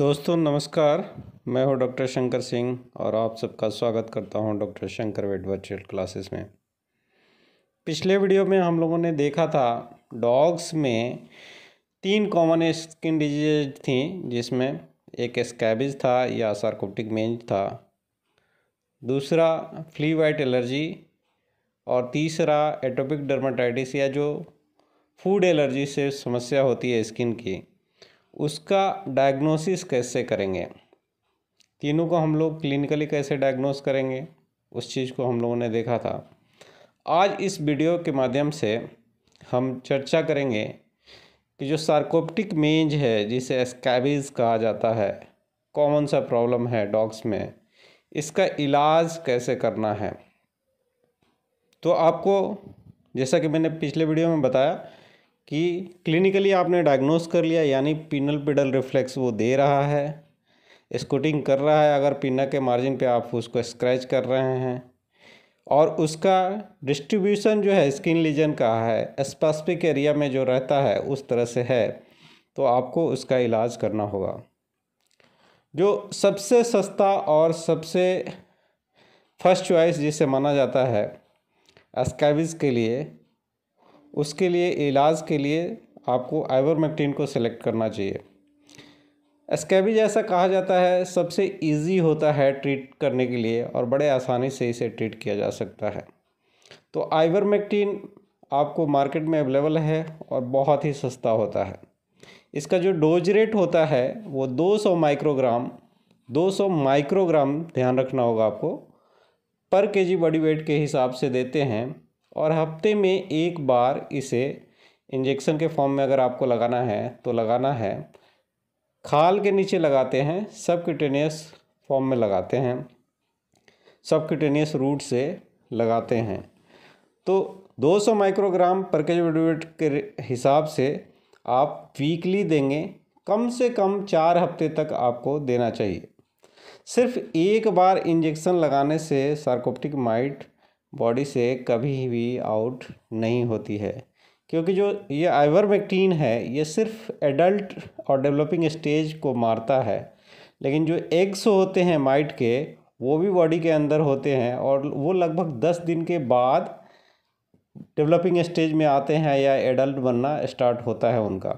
दोस्तों नमस्कार मैं हूं डॉक्टर शंकर सिंह और आप सबका स्वागत करता हूं doctor Shankar vet virtual classes में पिछले वीडियो में हम लोगों ने देखा था डॉग्स में तीन कॉमन स्किन डिजीज थी जिसमें एक स्कैबिज था या सार्कोप्टिक मेंज था दूसरा फ्ली वाइट एलर्जी और तीसरा एटोपिक डर्माटाइटिस या जो फूड एलर्जी से समस्या होती है स्किन की उसका डायग्नोसिस कैसे करेंगे तीनों को हम लोग क्लिनिकली कैसे डायग्नोस करेंगे उस चीज़ को हम लोगों ने देखा था आज इस वीडियो के माध्यम से हम चर्चा करेंगे कि जो सार्कोप्टिक मेज है जिसे स्कैबीज कहा जाता है कॉमन सा प्रॉब्लम है डॉग्स में इसका इलाज कैसे करना है तो आपको जैसा कि मैंने पिछले वीडियो में बताया कि क्लिनिकली आपने डायग्नोस कर लिया यानी पिनल पिडल रिफ्लेक्स वो दे रहा है स्कूटिंग कर रहा है अगर पिना के मार्जिन पे आप उसको स्क्रैच कर रहे हैं और उसका डिस्ट्रीब्यूशन जो है स्किन लीजन का है स्पेसिफिक एरिया में जो रहता है उस तरह से है तो आपको उसका इलाज करना होगा जो सबसे सस्ता और सबसे फर्स्ट चॉइस जिसे माना जाता है स्कैबिज के लिए उसके लिए इलाज के लिए आपको आइवरमेक्टिन को सिलेक्ट करना चाहिए एस्केबी जैसा कहा जाता है सबसे इजी होता है ट्रीट करने के लिए और बड़े आसानी से इसे ट्रीट किया जा सकता है तो आइवरमेक्टिन आपको मार्केट में अवेलेबल है और बहुत ही सस्ता होता है इसका जो डोज रेट होता है वो 200 माइक्रोग्राम 200 माइक्रोग्राम ध्यान रखना होगा आपको पर केजी बॉडी वेट के हिसाब से देते हैं और हफ्ते में एक बार इसे इंजेक्शन के फॉर्म में अगर आपको लगाना है तो लगाना है खाल के नीचे लगाते हैं सब क्यूटेनियस फॉर्म में लगाते हैं सब क्यूटेनियस रूट से लगाते हैं तो 200 माइक्रोग्राम पर केज के हिसाब से आप वीकली देंगे कम से कम चार हफ्ते तक आपको देना चाहिए सिर्फ एक बार इंजेक्शन लगाने से सार्कोप्टिक माइट बॉडी से कभी भी आउट नहीं होती है क्योंकि जो ये आइवरमेक्टीन है ये सिर्फ एडल्ट और डेवलपिंग स्टेज को मारता है लेकिन जो एग्स होते हैं माइट के वो भी बॉडी के अंदर होते हैं और वो लगभग दस दिन के बाद डेवलपिंग स्टेज में आते हैं या एडल्ट बनना स्टार्ट होता है उनका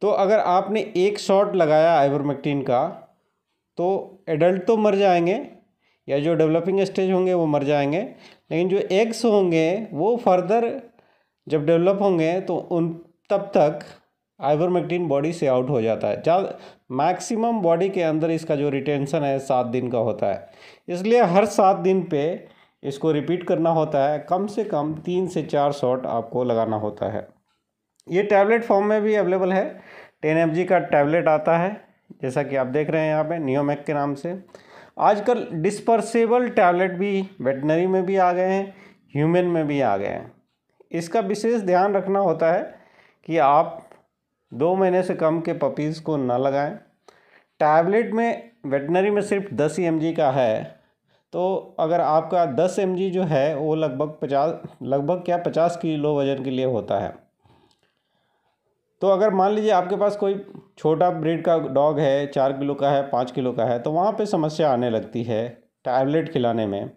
तो अगर आपने एक शॉट लगाया आइवरमेक्टीन का तो एडल्ट तो मर जाएंगे या जो डेवलपिंग स्टेज होंगे वो मर जाएंगे लेकिन जो एग्स होंगे वो फर्दर जब डेवलप होंगे तो उन तब तक आइवरमेक्टिन बॉडी से आउट हो जाता है ज़्यादा मैक्सिमम बॉडी के अंदर इसका जो रिटेंशन है सात दिन का होता है इसलिए हर सात दिन पे इसको रिपीट करना होता है कम से कम तीन से चार शॉट आपको लगाना होता है ये टैबलेट फॉर्म में भी अवेलेबल है टेन एम का टैबलेट आता है जैसा कि आप देख रहे हैं यहाँ पे नियोमैक के नाम से आजकल डिस्पर्सेबल टैबलेट भी वेटनरी में भी आ गए हैं ह्यूमन में भी आ गए हैं इसका विशेष ध्यान रखना होता है कि आप दो महीने से कम के पपीज़ को ना लगाएं टैबलेट में वेटनरी में सिर्फ दस एम का है तो अगर आपका दस एम जो है वो लगभग पचास लगभग क्या पचास किलो वज़न के लिए होता है तो अगर मान लीजिए आपके पास कोई छोटा ब्रीड का डॉग है चार किलो का है पाँच किलो का है तो वहाँ पे समस्या आने लगती है टैबलेट खिलाने में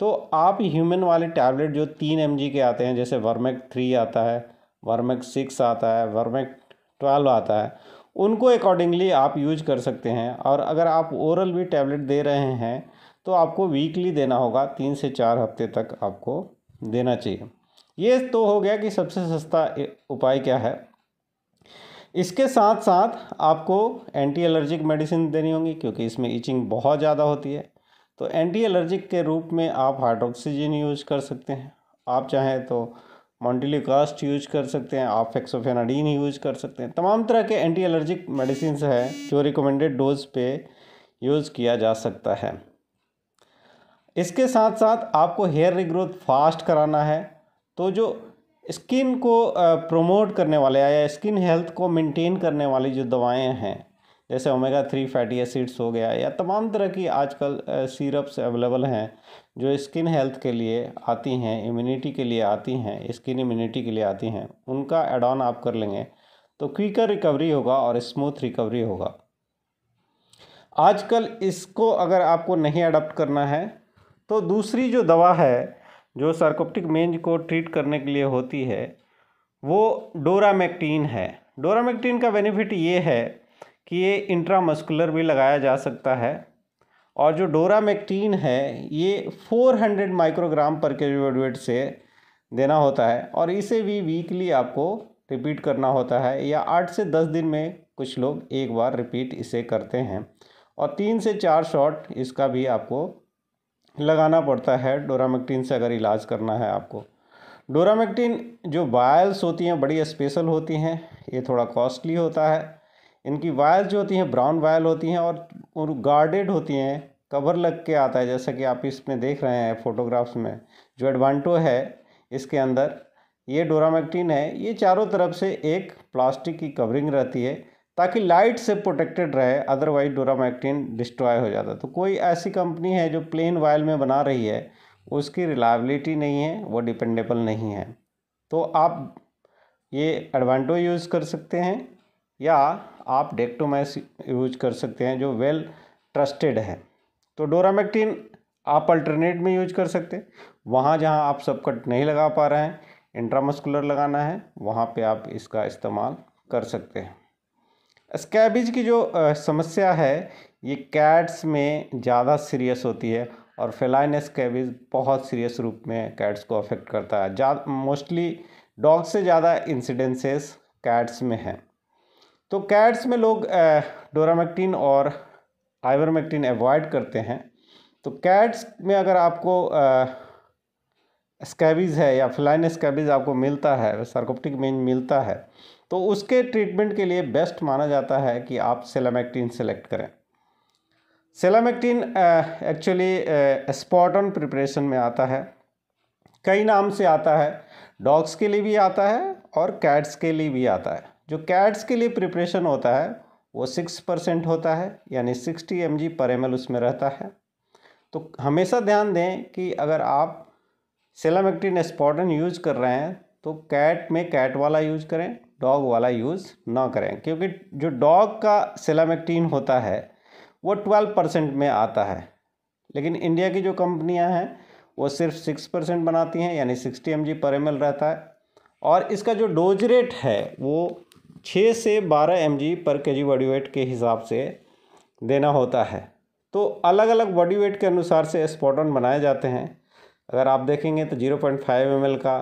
तो आप ह्यूमन वाले टैबलेट जो तीन एम के आते हैं जैसे वर्मेक थ्री आता है वर्मेक सिक्स आता है वर्मेक ट्वेल्व आता है उनको अकॉर्डिंगली आप यूज कर सकते हैं और अगर आप ओरल भी टैबलेट दे रहे हैं तो आपको वीकली देना होगा तीन से चार हफ्ते तक आपको देना चाहिए ये तो हो गया कि सबसे सस्ता उपाय क्या है इसके साथ साथ आपको एंटी एलर्जिक मेडिसिन देनी होगी क्योंकि इसमें इचिंग बहुत ज़्यादा होती है तो एंटी एलर्जिक के रूप में आप हाइड्रोक्सीजन यूज कर सकते हैं आप चाहें तो मॉन्टिलिकास्ट यूज कर सकते हैं आप फेक्सोफेनाडीन यूज कर सकते हैं तमाम तरह के एंटी एलर्जिक मेडिसिन हैं जो रिकमेंडेड डोज पे यूज़ किया जा सकता है इसके साथ साथ आपको हेयर रिग्रोथ फास्ट कराना है तो जो स्किन को प्रमोट करने वाले या स्किन हेल्थ को मेंटेन करने वाली जो दवाएं हैं जैसे ओमेगा थ्री फैटी एसिड्स हो गया या तमाम तरह की आजकल सीरप्स अवेलेबल हैं जो स्किन हेल्थ के लिए आती हैं इम्यूनिटी के लिए आती हैं स्किन इम्यूनिटी के लिए आती हैं उनका एड ऑन आप कर लेंगे तो क्विकर रिकवरी होगा और स्मूथ रिकवरी होगा आजकल इसको अगर आपको नहीं अडॉप्ट करना है तो दूसरी जो दवा है जो सार्कोप्टिक मेंज को ट्रीट करने के लिए होती है वो डोरामेक्टीन है डोरामेक्टीन का बेनिफिट ये है कि ये इंट्रामस्कुलर भी लगाया जा सकता है और जो डोरामेक्टीन है ये 400 माइक्रोग्राम पर केवेट से देना होता है और इसे भी वीकली आपको रिपीट करना होता है या आठ से दस दिन में कुछ लोग एक बार रिपीट इसे करते हैं और तीन से चार शॉट इसका भी आपको लगाना पड़ता है डोरामेक्टिन से अगर इलाज करना है आपको डोरामेक्टिन जो वायल्स होती हैं बड़ी स्पेशल होती हैं ये थोड़ा कॉस्टली होता है इनकी वायल्स जो होती हैं ब्राउन वायल होती हैं और, और गार्डेड होती हैं कवर लग के आता है जैसा कि आप इसमें देख रहे हैं फोटोग्राफ्स में जो एडवांटो है इसके अंदर ये डोरामेक्टिन है ये चारों तरफ से एक प्लास्टिक की कवरिंग रहती है ताकि लाइट से प्रोटेक्टेड रहे अदरवाइज डोरामैक्टिन डिस्ट्रॉय हो जाता तो कोई ऐसी कंपनी है जो प्लेन वायल में बना रही है उसकी रिलायबिलिटी नहीं है वो डिपेंडेबल नहीं है तो आप ये एडवांटो यूज़ कर सकते हैं या आप डेक्टोमैस यूज कर सकते हैं जो वेल ट्रस्टेड है तो डोरामैक्टिन आप अल्टरनेट में यूज कर सकते हैं वहाँ जहाँ आप सबकट नहीं लगा पा रहे हैं इंट्रामस्कुलर लगाना है वहाँ पे आप इसका इस्तेमाल कर सकते हैं स्कैबिज की जो समस्या है ये कैट्स में ज़्यादा सीरियस होती है और फेलाइन स्कैबिज बहुत सीरियस रूप में कैट्स को अफेक्ट करता है मोस्टली डॉग से ज़्यादा इंसिडेंसेस कैट्स में हैं तो कैट्स में लोग डोरामेक्टिन और आइवरमेक्टिन अवॉइड करते हैं तो कैट्स में अगर आपको स्कैबिज है या फिलाइन स्कैबिज आपको मिलता है सार्कोप्टिक मेन मिलता है तो उसके ट्रीटमेंट के लिए बेस्ट माना जाता है कि आप सेलामेक्टिन सेलेक्ट करें सेलामेक्टिन एक्चुअली स्पॉटन प्रिपरेशन में आता है कई नाम से आता है डॉग्स के लिए भी आता है और कैट्स के लिए भी आता है जो कैट्स के लिए प्रिपरेशन होता है वो सिक्स परसेंट होता है यानी सिक्सटी एम जी पर एम एल उसमें रहता है तो हमेशा ध्यान दें कि अगर आप सेलामेक्टिन स्पॉटन यूज कर रहे हैं तो कैट में कैट वाला यूज करें डॉग वाला यूज़ ना करें क्योंकि जो डॉग का सेलामेक्टीन होता है वो ट्वेल्व परसेंट में आता है लेकिन इंडिया की जो कंपनियां हैं वो सिर्फ सिक्स परसेंट बनाती हैं यानी सिक्सटी एम पर एम रहता है और इसका जो डोज रेट है वो छः से बारह एम पर के जी बॉडी वेट के हिसाब से देना होता है तो अलग अलग बॉडी वेट के अनुसार से स्पॉटन बनाए जाते हैं अगर आप देखेंगे तो जीरो पॉइंट फाइव एम का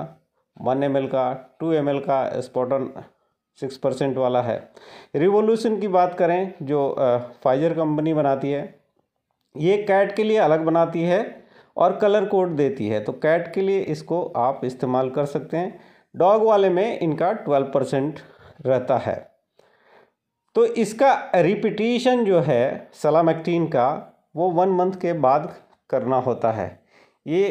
वन एम का टू एम का स्पॉटन सिक्स परसेंट वाला है रिवोल्यूशन की बात करें जो फाइजर कंपनी बनाती है ये कैट के लिए अलग बनाती है और कलर कोड देती है तो कैट के लिए इसको आप इस्तेमाल कर सकते हैं डॉग वाले में इनका ट्वेल्व परसेंट रहता है तो इसका रिपीटिशन जो है सलामैक्टीन का वो वन मंथ के बाद करना होता है ये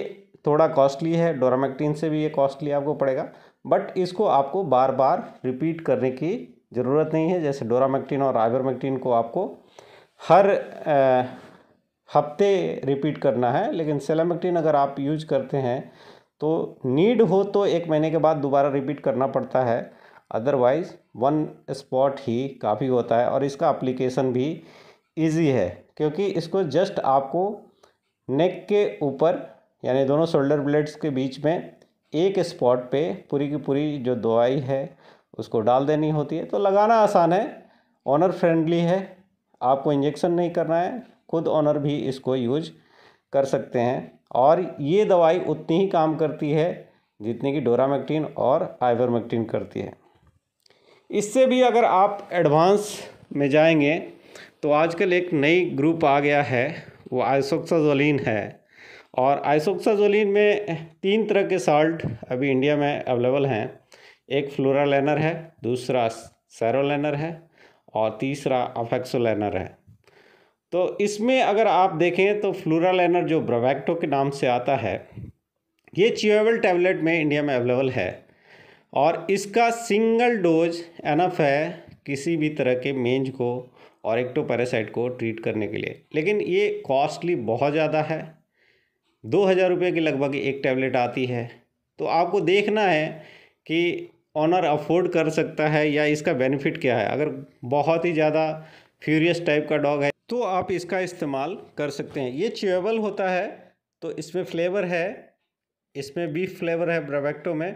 थोड़ा कॉस्टली है डोरामेक्टिन से भी ये कॉस्टली आपको पड़ेगा बट इसको आपको बार बार रिपीट करने की ज़रूरत नहीं है जैसे डोरामेक्टिन और आइवरमेक्टिन को आपको हर आ, हफ्ते रिपीट करना है लेकिन सेलामेक्टिन अगर आप यूज करते हैं तो नीड हो तो एक महीने के बाद दोबारा रिपीट करना पड़ता है अदरवाइज़ वन स्पॉट ही काफ़ी होता है और इसका अप्लीकेशन भी ईजी है क्योंकि इसको जस्ट आपको नेक के ऊपर यानी दोनों शोल्डर ब्लेड्स के बीच में एक स्पॉट पे पूरी की पूरी जो दवाई है उसको डाल देनी होती है तो लगाना आसान है ऑनर फ्रेंडली है आपको इंजेक्शन नहीं करना है खुद ऑनर भी इसको यूज कर सकते हैं और ये दवाई उतनी ही काम करती है जितनी कि डोरामेक्टिन और आइवरमेक्टिन करती है इससे भी अगर आप एडवांस में जाएंगे तो आजकल एक नई ग्रुप आ गया है वो आइसोक्सोजोलिन है और आइसोक्साजोलिन में तीन तरह के साल्ट अभी इंडिया में अवेलेबल हैं एक फ्लोरालेनर है दूसरा सैरोलैनर है और तीसरा अफेक्सोलेनर है तो इसमें अगर आप देखें तो फ्लोरालेनर जो ब्रवैक्टो के नाम से आता है ये च्यूएबल टैबलेट में इंडिया में अवेलेबल है और इसका सिंगल डोज एनफ है किसी भी तरह के मेंज को और एक्टोपैरासाइट को ट्रीट करने के लिए लेकिन ये कॉस्टली बहुत ज़्यादा है दो हज़ार रुपये की लगभग एक टैबलेट आती है तो आपको देखना है कि ऑनर अफोर्ड कर सकता है या इसका बेनिफिट क्या है अगर बहुत ही ज़्यादा फ्यूरियस टाइप का डॉग है तो आप इसका इस्तेमाल कर सकते हैं ये च्यूएबल होता है तो इसमें फ्लेवर है इसमें बीफ फ्लेवर है ब्रावेक्टो में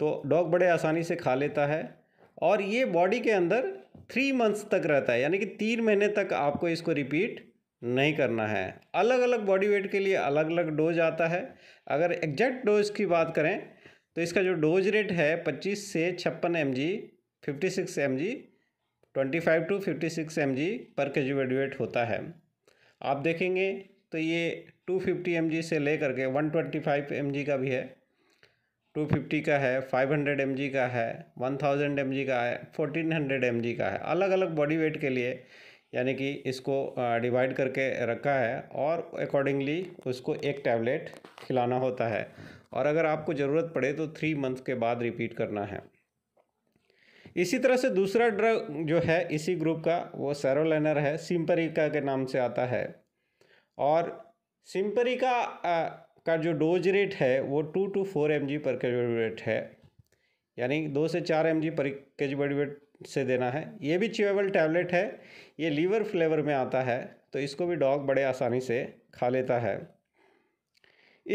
तो डॉग बड़े आसानी से खा लेता है और ये बॉडी के अंदर थ्री मंथ्स तक रहता है यानी कि तीन महीने तक आपको इसको रिपीट नहीं करना है अलग अलग बॉडी वेट के लिए अलग अलग डोज आता है अगर एग्जैक्ट डोज की बात करें तो इसका जो डोज रेट है पच्चीस से छप्पन M G fifty six M G twenty five to fifty six M G पर के जी वेट होता है आप देखेंगे तो ये टू फिफ्टी एम जी से ले करके one twenty five M G का भी है टू फिफ्टी का है फाइव हंड्रेड एम जी का है वन थाउजेंड एम जी का है फोर्टीन हंड्रेड एम जी का है अलग अलग बॉडी वेट के लिए यानी कि इसको डिवाइड करके रखा है और अकॉर्डिंगली उसको एक टैबलेट खिलाना होता है और अगर आपको ज़रूरत पड़े तो थ्री मंथ के बाद रिपीट करना है इसी तरह से दूसरा ड्रग जो है इसी ग्रुप का वो सैरोनर है सिम्परिका के नाम से आता है और सिम्परिका का जो डोज रेट है वो two to four M G पर कैलोरी रेट है यानी दो से चार एम जी पर के से देना है ये भी चिवेबल टैबलेट है ये लीवर फ्लेवर में आता है तो इसको भी डॉग बड़े आसानी से खा लेता है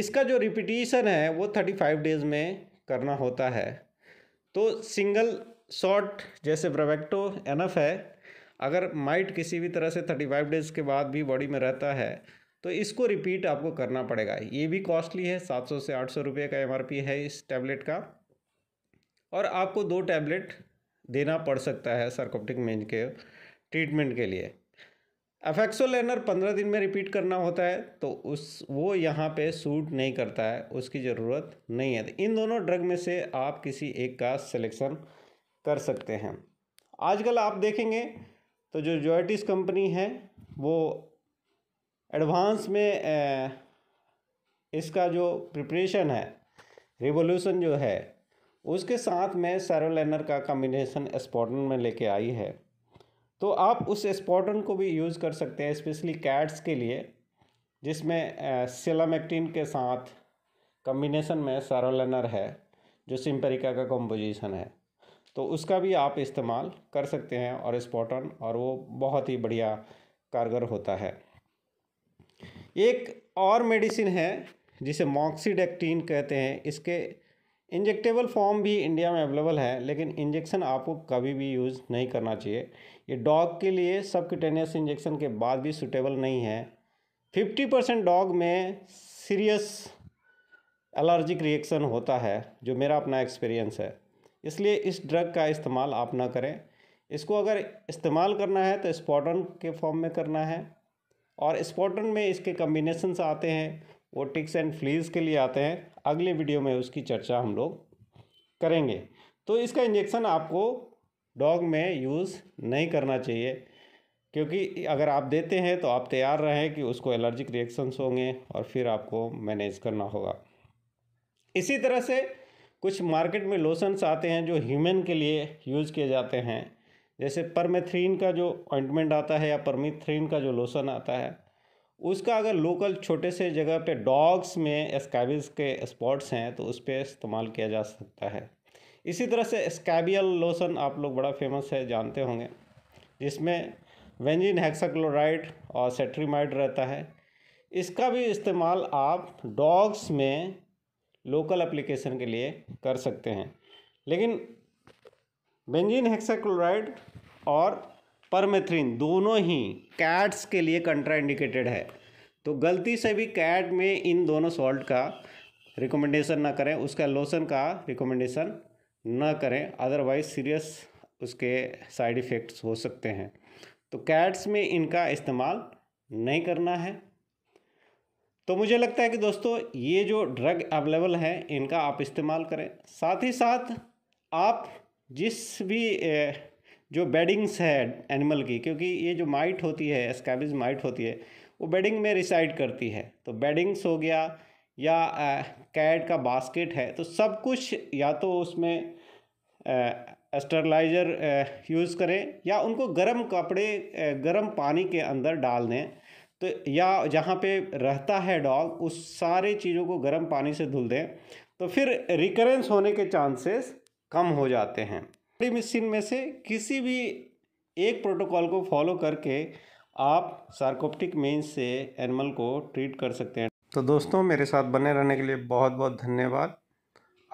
इसका जो रिपीटिशन है वो थर्टी फाइव डेज़ में करना होता है तो सिंगल शॉट जैसे ब्रवेक्टो एनफ है अगर माइट किसी भी तरह से थर्टी फाइव डेज़ के बाद भी बॉडी में रहता है तो इसको रिपीट आपको करना पड़ेगा ये भी कॉस्टली है सात सौ से आठ सौ रुपये का एम है इस टैबलेट का और आपको दो टैबलेट देना पड़ सकता है सार्कोप्टिक मेन के ट्रीटमेंट के लिए लेनर पंद्रह दिन में रिपीट करना होता है तो उस वो यहाँ पे सूट नहीं करता है उसकी ज़रूरत नहीं है इन दोनों ड्रग में से आप किसी एक का सिलेक्शन कर सकते हैं आजकल आप देखेंगे तो जो जोइटिस कंपनी है वो एडवांस में इसका जो प्रिपरेशन है रिवोल्यूशन जो है उसके साथ में सैरोनर का कॉम्बिनेशन स्पॉटन में लेके आई है तो आप उस स्पॉटन को भी यूज़ कर सकते हैं स्पेशली कैट्स के लिए जिसमें सिलामेक्टिन के साथ कम्बिनेशन में सैरोनर है जो सिम्परिका का कॉम्पोजिशन है तो उसका भी आप इस्तेमाल कर सकते हैं और स्पॉटन और वो बहुत ही बढ़िया कारगर होता है एक और मेडिसिन है जिसे मॉक्सीडेक्टीन कहते हैं इसके इंजेक्टेबल फॉर्म भी इंडिया में अवेलेबल है लेकिन इंजेक्शन आपको कभी भी यूज़ नहीं करना चाहिए ये डॉग के लिए सबक्यूटेनियस इंजेक्शन के बाद भी सूटेबल नहीं है फिफ्टी परसेंट डॉग में सीरियस एलर्जिक रिएक्शन होता है जो मेरा अपना एक्सपीरियंस है इसलिए इस ड्रग का इस्तेमाल आप ना करें इसको अगर इस्तेमाल करना है तो स्पॉटन के फॉर्म में करना है और स्पॉटन में इसके कम्बिनेशन आते हैं वो टिक्स एंड फ्लीज के लिए आते हैं अगले वीडियो में उसकी चर्चा हम लोग करेंगे तो इसका इंजेक्शन आपको डॉग में यूज़ नहीं करना चाहिए क्योंकि अगर आप देते हैं तो आप तैयार रहें कि उसको एलर्जिक रिएक्शंस होंगे और फिर आपको मैनेज करना होगा इसी तरह से कुछ मार्केट में लोशंस आते हैं जो ह्यूमन के लिए यूज़ किए जाते हैं जैसे परमेथ्रीन का जो ऑइंटमेंट आता है या परमिथ्रीन का जो लोशन आता है उसका अगर लोकल छोटे से जगह पे डॉग्स में स्कैबिज के स्पॉट्स हैं तो उस पर इस्तेमाल किया जा सकता है इसी तरह से स्कैबियल लोशन आप लोग बड़ा फेमस है जानते होंगे जिसमें वेंजिन हेक्साक्लोराइड और सेट्रीमाइड रहता है इसका भी इस्तेमाल आप डॉग्स में लोकल एप्लीकेशन के लिए कर सकते हैं लेकिन बेंजीन हेक्साक्लोराइड और परमेथ्रिन दोनों ही कैट्स के लिए कंट्राइंडिकेटेड है तो गलती से भी कैट में इन दोनों सॉल्ट का रिकमेंडेशन ना करें उसका लोशन का रिकमेंडेशन ना करें अदरवाइज सीरियस उसके साइड इफ़ेक्ट्स हो सकते हैं तो कैट्स में इनका इस्तेमाल नहीं करना है तो मुझे लगता है कि दोस्तों ये जो ड्रग अवेलेबल है इनका आप इस्तेमाल करें साथ ही साथ आप जिस भी जो बेडिंग्स है एनिमल की क्योंकि ये जो माइट होती है एस्कैबिज माइट होती है वो बेडिंग में रिसाइड करती है तो बेडिंग्स हो गया या कैट का बास्केट है तो सब कुछ या तो उसमें स्टरलाइजर यूज़ करें या उनको गर्म कपड़े गर्म पानी के अंदर डाल दें तो या जहाँ पे रहता है डॉग उस सारे चीज़ों को गर्म पानी से धुल दें तो फिर रिकरेंस होने के चांसेस कम हो जाते हैं मशीन में से किसी भी एक प्रोटोकॉल को फॉलो करके आप सार्कोप्टिक मीन से एनिमल को ट्रीट कर सकते हैं तो दोस्तों मेरे साथ बने रहने के लिए बहुत बहुत धन्यवाद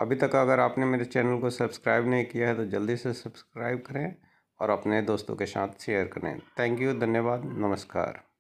अभी तक अगर आपने मेरे चैनल को सब्सक्राइब नहीं किया है तो जल्दी से सब्सक्राइब करें और अपने दोस्तों के साथ शेयर करें थैंक यू धन्यवाद नमस्कार